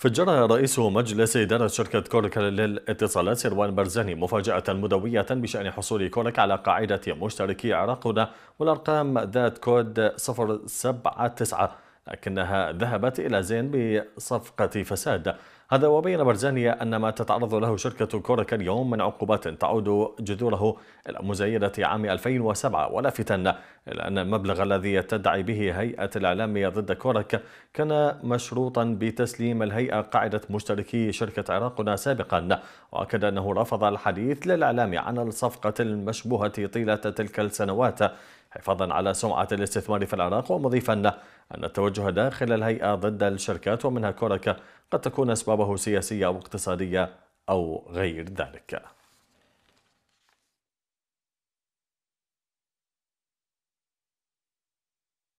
فجر رئيس مجلس إدارة شركة كورك للاتصالات سروان برزاني مفاجأة مدوية بشأن حصول كورك على قاعدة مشتركي عراقنا والأرقام ذات كود 079 لكنها ذهبت إلى زين بصفقة فساد هذا وبين برزانيا أن ما تتعرض له شركة كورك اليوم من عقوبات تعود جذوره إلى مزايدة عام 2007 ولافتا إلى أن المبلغ الذي تدعي به هيئة الإعلام ضد كورك كان مشروطا بتسليم الهيئة قاعدة مشتركي شركة عراقنا سابقا وأكد أنه رفض الحديث للإعلام عن الصفقة المشبوهة طيلة تلك السنوات حفاظا على سمعة الاستثمار في العراق ومضيفا أن التوجه داخل الهيئة ضد الشركات ومنها كوركا قد تكون أسبابه سياسية أو اقتصادية أو غير ذلك